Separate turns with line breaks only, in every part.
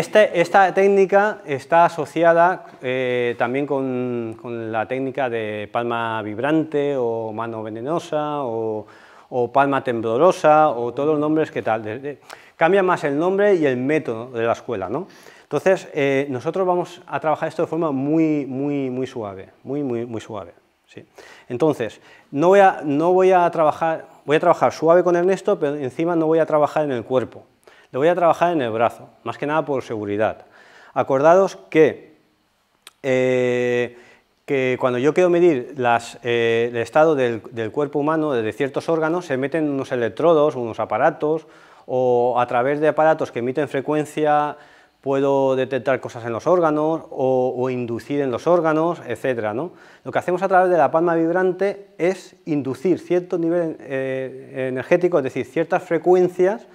Este, esta técnica está asociada eh, también con, la técnica de palma vibrante o mano venenosa o, palma temblorosa o todos los nombres que tal. cambia más el nombre y el método de la escuela. ¿no? Entonces, eh, nosotros vamos a trabajar esto de forma muy, muy, muy suave, muy, muy, muy suave. Entonces, no voy a trabajar, voy a trabajar suave con Ernesto, pero encima no voy a trabajar en el cuerpo. Le voy a trabajar en el brazo, más que nada por seguridad. Acordados que, eh, que cuando yo quiero medir eh, el estado del, cuerpo humano, de ciertos órganos, se meten unos electrodos, unos aparatos, o a través de aparatos que emiten frecuencia puedo detectar cosas en los órganos o, inducir en los órganos, etc. Lo que hacemos a través de la palma vibrante es inducir cierto nivel eh, energético, es decir, ciertas frecuencias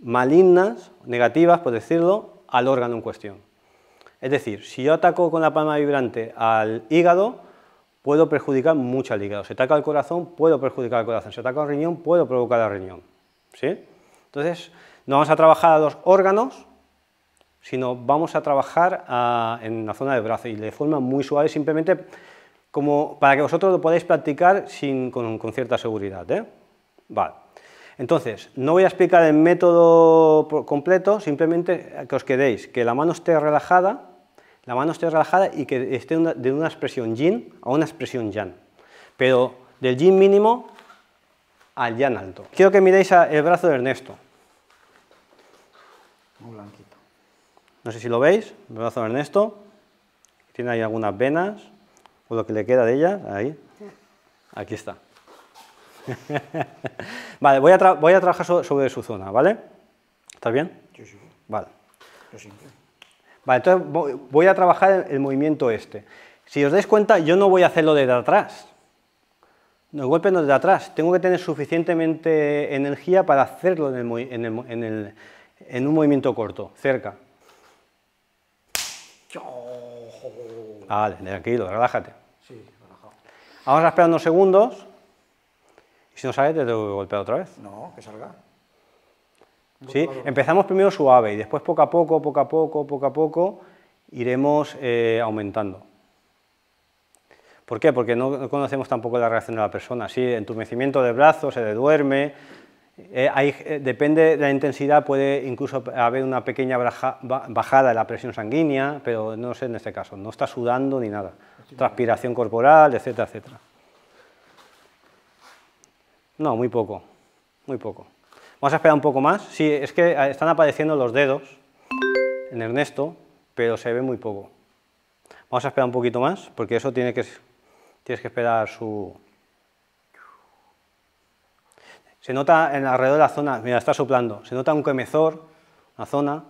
malignas, negativas, por decirlo, al órgano en cuestión. Es decir, si yo ataco con la palma vibrante al hígado, puedo perjudicar mucho al hígado. Si ataco al corazón, puedo perjudicar al corazón. Si ataco al riñón, puedo provocar al riñón. ¿Sí? Entonces, no vamos a trabajar a los órganos, sino vamos a trabajar ah, en la zona del brazo y de forma muy suave, simplemente como para que vosotros lo podáis practicar sin, con, cierta seguridad. ¿eh? Vale. Entonces, no voy a explicar el método completo, simplemente que os quedéis, que la mano esté relajada, la mano esté relajada y que esté de una expresión yin a una expresión yang, pero del yin mínimo al yang alto. Quiero que miréis el brazo de Ernesto. Muy blanquito. No sé si lo veis, el brazo de Ernesto, tiene ahí algunas venas, o lo que le queda de ella, ahí, aquí está. Vale, voy a, voy a trabajar sobre su zona, ¿vale? ¿Estás bien? sí. Vale. Vale, entonces voy a trabajar el movimiento este. Si os dais cuenta, yo no voy a hacerlo desde atrás. no golpe no desde atrás. Tengo que tener suficientemente energía para hacerlo en, el, un movimiento corto, cerca. Vale, tranquilo, relájate. Sí, relajado. Vamos a esperar unos segundos si no sale, te tengo golpear otra vez. No, que salga. Sí, empezamos primero suave y después poco a poco, poco a poco, poco a poco, iremos eh, aumentando. ¿Por qué? Porque no conocemos tampoco la reacción de la persona. Si entumecimiento de brazos, se duerme, eh, eh, depende de la intensidad, puede incluso haber una pequeña bajada de la presión sanguínea, pero no sé en este caso, no está sudando ni nada. Transpiración corporal, etcétera, etcétera. No, muy poco, muy poco. Vamos a esperar un poco más. Sí, es que eh, están apareciendo los dedos en Ernesto, pero se ve muy poco. Vamos a esperar un poquito más, porque eso tiene que, tienes que esperar su... Se nota en alrededor de la zona, mira, está soplando, se nota un quemezor, la zona.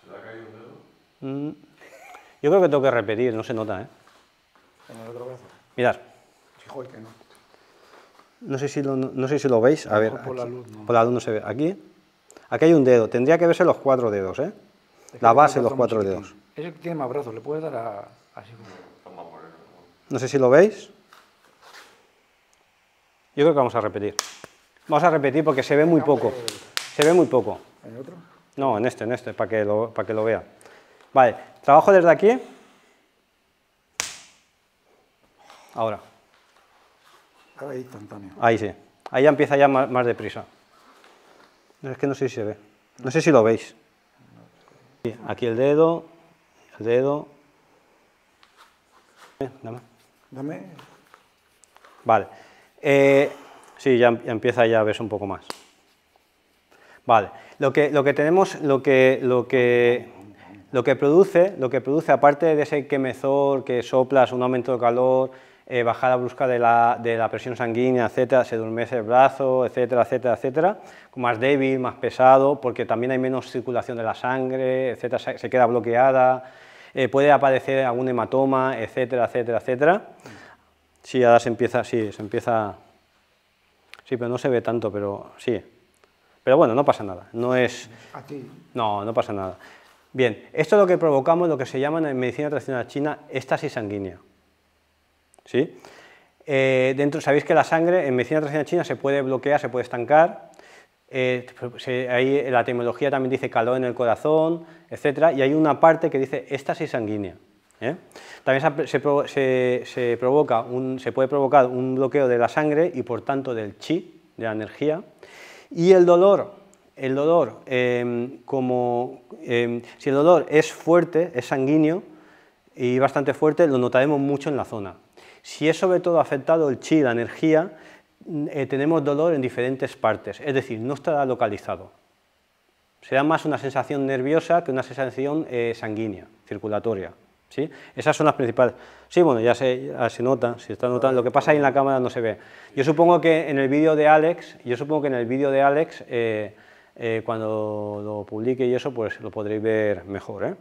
¿Se le ha un dedo? Yo creo que tengo que repetir, no se nota, ¿eh? Mirad. no. sé, si lo, no sé si lo veis. A ver, por la, luz, no. se ve. Aquí, aquí hay un dedo. Tendría que verse los cuatro dedos, ¿eh? La base de los cuatro dedos. Ese que tiene más brazos, le puedes dar así No sé si lo veis. Yo creo que vamos a repetir. Vamos a repetir porque se ve muy poco. Se ve muy poco. ¿En otro? No, en este, en este, para que para que lo vea. Vale, trabajo desde aquí. Ahora. Ahí Ahí sí. Ahí empieza ya más, deprisa. Es que no sé si se ve. No sé si lo veis. Aquí el dedo, el dedo. Eh, dame. Dame. Vale. Eh, sí, ya, em, empieza ya a ver un poco más. Vale. Lo que, lo que tenemos, lo que, lo que, lo que produce, lo que produce, aparte de ese quemezor que soplas, un aumento de calor, eh, bajada brusca de la, presión sanguínea, etcétera, se duermece el brazo, etcétera, etcétera, etcétera, más débil, más pesado, porque también hay menos circulación de la sangre, etcétera, se, queda bloqueada, eh, puede aparecer algún hematoma, etcétera, etcétera, etcétera. Sí, ahora se empieza, sí, se empieza, sí, pero no se ve tanto, pero sí. Pero bueno, no pasa nada, no es... No, no pasa nada. Bien, esto es lo que provocamos, lo que se llama en medicina tradicional china, éstasis sanguínea. ¿sí? Eh, dentro sabéis que la sangre en medicina tradicional china se puede bloquear, se puede estancar. Eh, ahí la etimología también dice calor en el corazón, etcétera, y hay una parte que dice esta es sanguínea. ¿eh? También se, provoca se puede provocar un bloqueo de la sangre y por tanto del chi, de la energía, y el dolor. El dolor, em, em, si el dolor es fuerte, es sanguíneo y bastante fuerte, lo notaremos mucho en la zona. Si es sobre todo afectado el chi, la energía, mm, eh, tenemos dolor en diferentes partes, es decir, no estará localizado. Será más una sensación nerviosa que una sensación eh, sanguínea, circulatoria. ¿sí? Esas son las principales. Sí, bueno, ya se, nota, si está notando. Lo que pasa ahí en la cámara no se ve. Yo supongo que en el vídeo de Alex, yo supongo que en el vídeo de Alex, eh, cuando lo publique y eso, pues lo podréis ver mejor.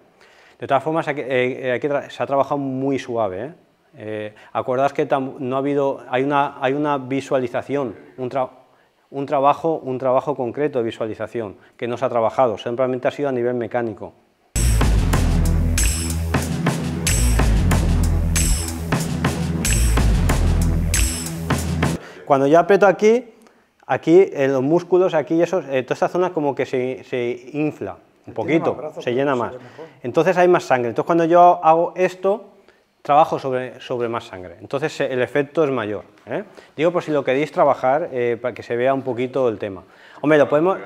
De todas formas, aquí, se ha trabajado muy suave. Eh, que no ha habido, hay una, visualización, un, trabajo, un trabajo concreto de visualización que no se ha trabajado, simplemente ha sido a nivel mecánico. Cuando yo aprieto aquí, aquí en los músculos, aquí eso, eh, toda esta zona como que se infla un poquito, se llena más. Entonces hay más sangre. Entonces cuando yo hago esto, trabajo sobre, sobre más sangre. Entonces eh, el efecto es mayor. ¿eh? Digo por si lo queréis trabajar, eh, para que se vea un poquito el tema. Hombre, lo podemos...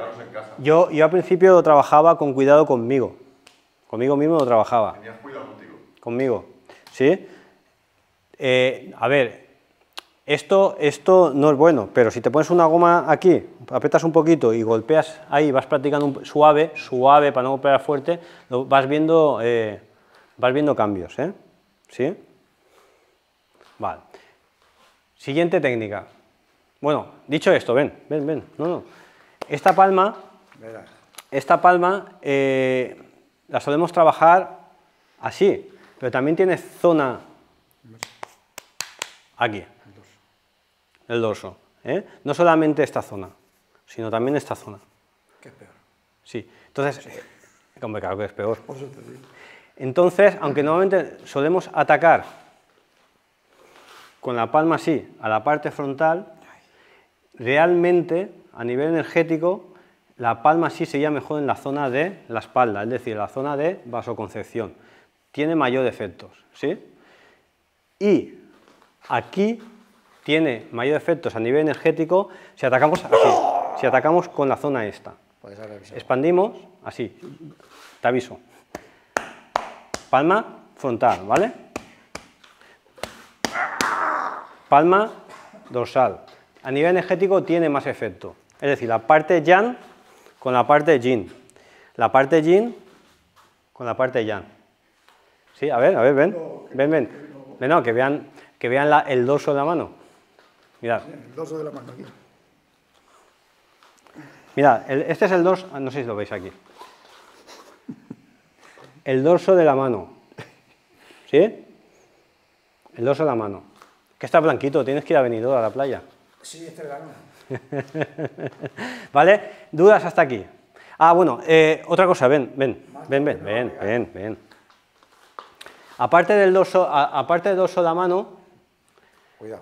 Yo, yo al principio lo trabajaba con cuidado conmigo. Conmigo mismo lo trabajaba. ¿Tenías cuidado contigo? Conmigo, ¿sí? a ver, esto, esto no es bueno, pero si te pones una goma aquí, apretas un poquito y golpeas ahí, vas practicando suave, suave para no golpear fuerte, vas viendo, vas viendo cambios, ¿eh? ¿Sí? Vale. Siguiente técnica. Bueno, dicho esto, ven, ven, ven. No, no. Esta palma, esta palma eh, la solemos trabajar así, pero también tiene zona aquí, el dorso. ¿eh? No solamente esta zona, sino también esta zona. Que es peor. Sí, entonces, que es peor. Entonces, aunque normalmente solemos atacar con la palma así a la parte frontal, realmente a nivel energético la palma sí sería mejor en la zona de la espalda, es decir, la zona de vasoconcepción. Tiene mayor efectos, ¿sí? Y aquí tiene mayor efectos a nivel energético si atacamos así, si atacamos con la zona esta. Pues Expandimos así, te aviso palma frontal, ¿vale? Palma dorsal. A nivel energético tiene más efecto. Es decir, la parte yang con la parte yin. La parte yin con la parte yang. Sí, a ver, a ver, ven. Ven, ven. ven que vean, que vean el dorso de la mano. Mirad. El dorso de la mano. Mirad, este es el dorso, no sé si lo veis aquí el dorso de la mano. ¿Sí? El dorso de la mano. Que está blanquito, tienes que ir a Benidorm a la playa. Sí, este ¿Vale? ¿Dudas hasta aquí? Ah, bueno, eh, otra cosa, ven, ven, ven, ven, ven, ven, Aparte del dorso, aparte del dorso de la mano, Cuidado.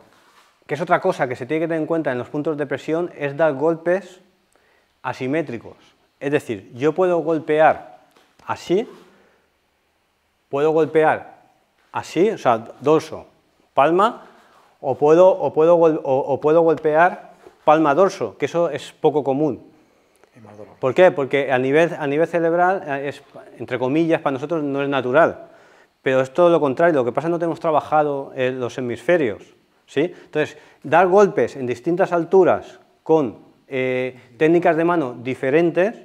que es otra cosa que se tiene que tener en cuenta en los puntos de presión, es dar golpes asimétricos. Es decir, yo puedo golpear así, puedo golpear así, o sea, dorso, palma, o puedo, o puedo, o, puedo golpear palma dorso, que eso es poco común. ¿Por qué? Porque a nivel, a nivel cerebral, eh, es, entre comillas, para nosotros no es natural. Pero es todo lo contrario, lo que pasa es que no tenemos trabajado eh, los hemisferios. ¿sí? Entonces, dar golpes en distintas alturas con eh, técnicas de mano diferentes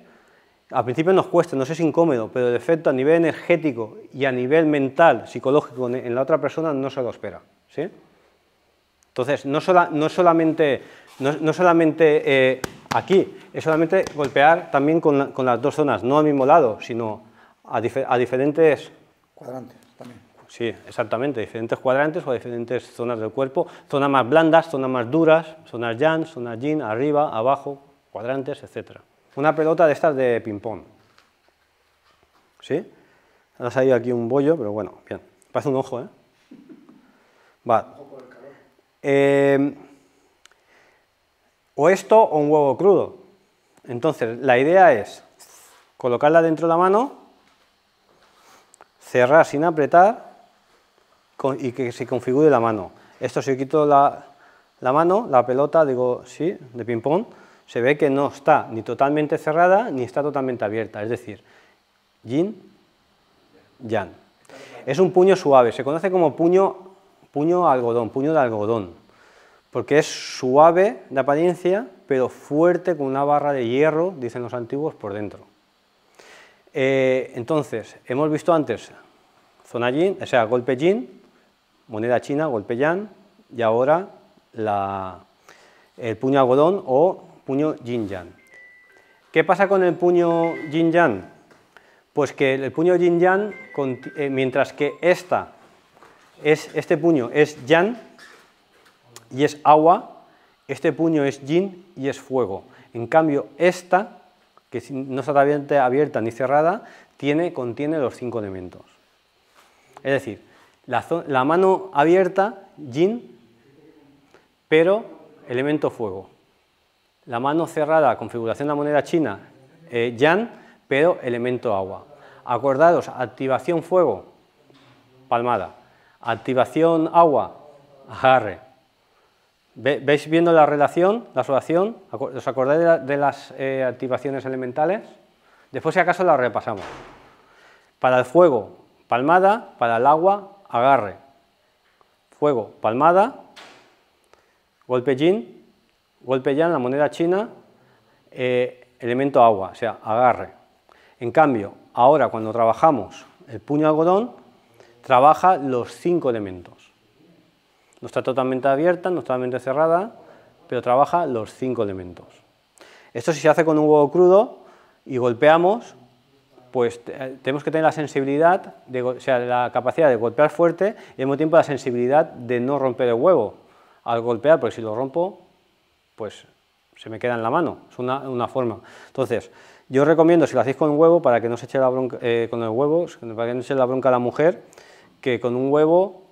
al principio nos cuesta, nos es incómodo, pero el efecto a nivel energético y a nivel mental, psicológico en la otra persona no se lo espera. Entonces, no, solamente, eh, aquí, es solamente golpear también con, las dos zonas, no al mismo lado, sino a, diferentes... Cuadrantes también. Sí, exactamente, diferentes cuadrantes o diferentes zonas del cuerpo, zonas más blandas, zonas más duras, zonas yang, zonas yin, arriba, abajo, cuadrantes, etcétera una pelota de estas de ping-pong. ¿Sí? ha salido aquí un bollo, pero bueno, bien. Parece un ojo, ¿eh? Vale. Em, o esto o un huevo crudo. Entonces, la idea es colocarla dentro de la mano, cerrar sin apretar y que se configure la mano. Esto si quito la, la mano, la pelota, digo, sí, de ping-pong, se ve que no está ni totalmente cerrada ni está totalmente abierta, es decir, yin, yang. Es un puño suave, se conoce como puño, puño algodón, puño de algodón, porque es suave de apariencia, pero fuerte con una barra de hierro, dicen los antiguos, por dentro. Eh, entonces, hemos visto antes zona yin, o sea, golpe yin, moneda china, golpe yang, y ahora el puño algodón o puño yin-yang. ¿Qué pasa con el puño Jin yang Pues que el puño yin-yang, eh, mientras que esta es, este puño es yang y es agua, este puño es yin y es fuego. En cambio, esta, que no está abierta ni cerrada, tiene, contiene los cinco elementos. Es decir, la, la mano abierta, yin, pero elemento fuego la mano cerrada, configuración de la moneda china, eh, yan, pero elemento agua. Acordados, activación fuego, palmada. Activación agua, agarre. ¿Veis viendo la relación, la asociación? ¿Os acordáis de, las eh, activaciones elementales? Después, si acaso, las repasamos. Para el fuego, palmada. Para el agua, agarre. Fuego, palmada. Golpe yin, Golpe ya en la moneda china, eh, elemento agua, o sea, agarre. En cambio, ahora cuando trabajamos el puño algodón, trabaja los cinco elementos. No está totalmente abierta, no está totalmente cerrada, pero trabaja los cinco elementos. Esto si se hace con un huevo crudo y golpeamos, pues eh, tenemos que tener la sensibilidad, de, o sea, la capacidad de golpear fuerte y al mismo tiempo la sensibilidad de no romper el huevo al golpear, porque si lo rompo pues se me queda en la mano, es una, forma. Entonces, yo recomiendo, si lo hacéis con huevo, para que no se eche la bronca, eh, con el huevo, para que no se eche la bronca a la mujer, que con un huevo,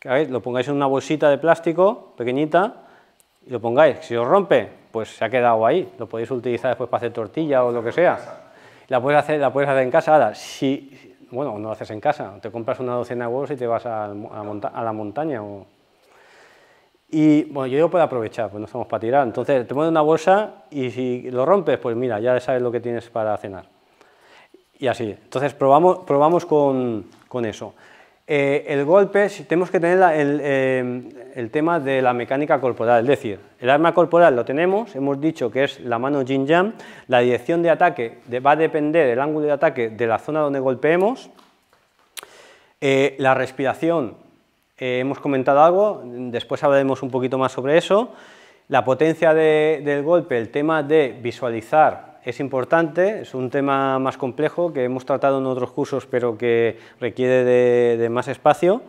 que, lo pongáis en una bolsita de plástico pequeñita y lo pongáis. Si os rompe, pues se ha quedado ahí, lo podéis utilizar después para hacer tortilla o lo que sea. La puedes hacer, la puedes hacer en casa. Ahora, si, bueno, no lo haces en casa, te compras una docena de huevos y te vas a, a la montaña o... Y bueno, yo digo aprovechar, pues no estamos para tirar. Entonces te pones una bolsa y si lo rompes, pues mira, ya sabes lo que tienes para cenar. Y así. Entonces probamos, probamos con, eso. Eh, el golpe, tenemos que tener eh, el, tema de la mecánica corporal, es decir, el arma corporal lo tenemos, hemos dicho que es la mano Jin Jam, la dirección de ataque va a depender, del ángulo de ataque de la zona donde golpeemos, eh, la respiración eh, hemos comentado algo, después hablaremos un poquito más sobre eso. La potencia del golpe, el tema de visualizar es importante, es un tema más complejo que hemos tratado en otros cursos pero que requiere de, más espacio.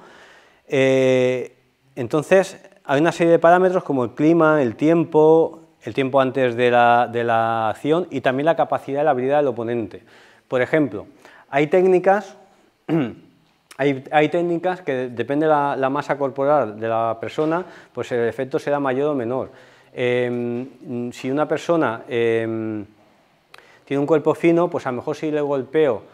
Eh, entonces, hay una serie de parámetros como el clima, el tiempo, el tiempo antes de la, de la acción y también la capacidad y la habilidad del oponente. Por ejemplo, hay técnicas hay, técnicas que depende la, la masa corporal de la persona, pues el efecto será mayor o menor. Em, si una persona em, tiene un cuerpo fino, pues a lo mejor si le golpeo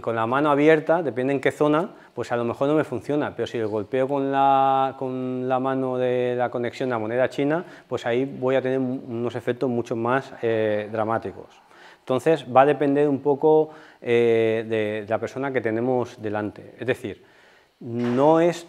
con la mano abierta, depende en qué zona, pues a lo mejor no me funciona, pero si le golpeo con la, con la mano de la conexión a moneda china, pues ahí voy a tener unos efectos mucho más eh, dramáticos. Entonces va a depender un poco eh, de, la persona que tenemos delante. Es decir, no es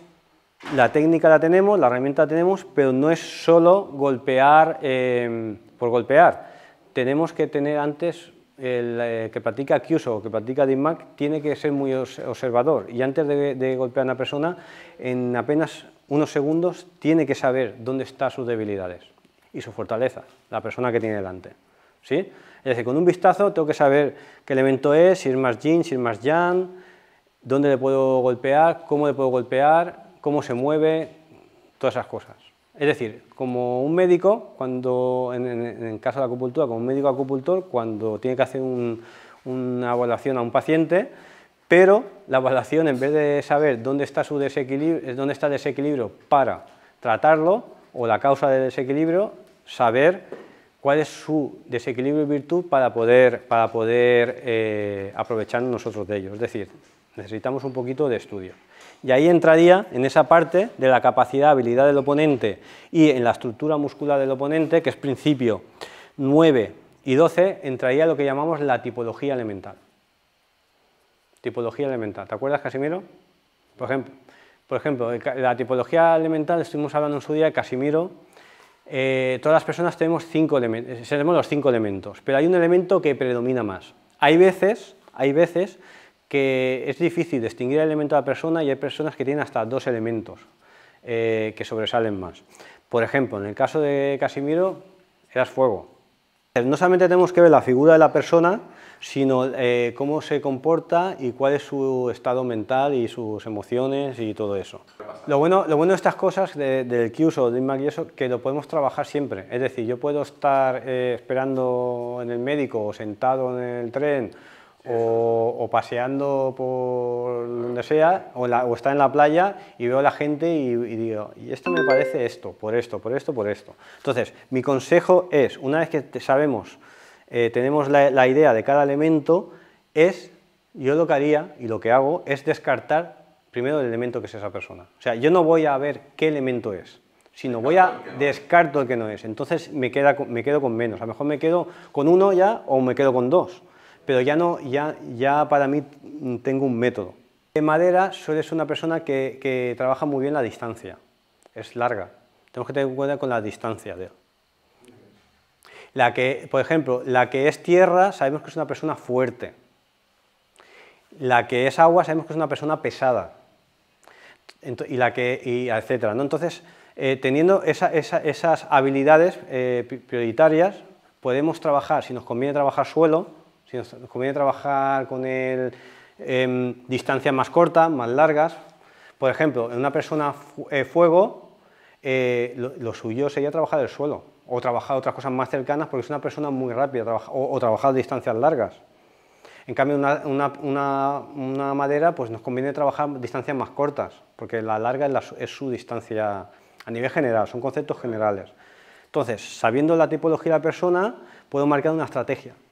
la técnica la tenemos, la herramienta la tenemos, pero no es solo golpear em, por golpear. Tenemos que tener antes, el eh, que practica Kyuso o que practica DIMAC tiene que ser muy observador y antes de, de, golpear a una persona, en apenas unos segundos, tiene que saber dónde están sus debilidades y sus fortalezas, la persona que tiene delante. ¿sí? Es decir, con un vistazo tengo que saber qué elemento es, si es más yin, si es más yang, dónde le puedo golpear, cómo le puedo golpear, cómo se mueve, todas esas cosas. Es decir, como un médico, cuando en, caso de acupuntura, como un médico acupuntor, cuando tiene que hacer una evaluación a un paciente, pero la evaluación, en vez de saber dónde está, su desequilibrio, eh, dónde está el desequilibrio para tratarlo o la causa del desequilibrio, saber cuál es su desequilibrio y virtud para poder, para poder eh, aprovecharnos nosotros de ello. Es decir, necesitamos un poquito de estudio. Y ahí entraría en esa parte de la capacidad, habilidad del oponente y en la estructura muscular del oponente, que es principio 9 y 12, entraría lo que llamamos la tipología elemental. Tipología elemental. ¿Te acuerdas, Casimiro? Por ejemplo, por ejemplo la tipología elemental, estuvimos hablando en su día de Casimiro, eh, todas las personas tenemos, cinco eh, los cinco elementos, pero hay un elemento que predomina más. Hay veces, hay veces que es difícil distinguir el elemento de la persona y hay personas que tienen hasta dos elementos eh, que sobresalen más. Por ejemplo, en el caso de Casimiro, eras fuego, eh, no solamente tenemos que ver la figura de la persona, sino eh, cómo se comporta y cuál es su estado mental y sus emociones y todo eso. Lo bueno, de estas cosas del kiuso o del IMAC y eso, que lo podemos trabajar siempre. Es decir, yo puedo estar eh, esperando en el médico o sentado en el tren o, paseando por donde sea, o, está en la playa y veo a la gente y, digo, y esto me parece esto, por esto, por esto, por esto. Entonces, mi consejo es, una vez que sabemos, eh, tenemos la, idea de cada elemento, es, yo lo que haría y lo que hago es descartar primero el elemento que es esa persona. O sea, yo no voy a ver qué elemento es sino voy a descarto el que no es. Entonces me, me quedo con menos. A lo mejor me quedo con uno ya o me quedo con dos pero ya, no, ya, ya para mí tengo un método. En madera, ser una persona que, trabaja muy bien la distancia, es larga. Tenemos que tener cuenta con la distancia de la que, por ejemplo, la que es tierra sabemos que es una persona fuerte. La que es agua sabemos que es una persona pesada. Y la que, y etcétera. ¿no? Entonces, eh, teniendo esas habilidades eh, prioritarias, podemos trabajar, si nos conviene trabajar suelo, si nos conviene trabajar con él en distancias más cortas, más largas. Por ejemplo, en una persona eh, fuego, eh, lo, suyo sería trabajar el suelo o trabajar otras cosas más cercanas porque es una persona muy rápida o, trabajar distancias largas. En cambio, una, una, madera pues nos conviene trabajar distancias más cortas porque la larga es su distancia a nivel general, son conceptos generales. Entonces, sabiendo la tipología de la persona, puedo marcar una estrategia.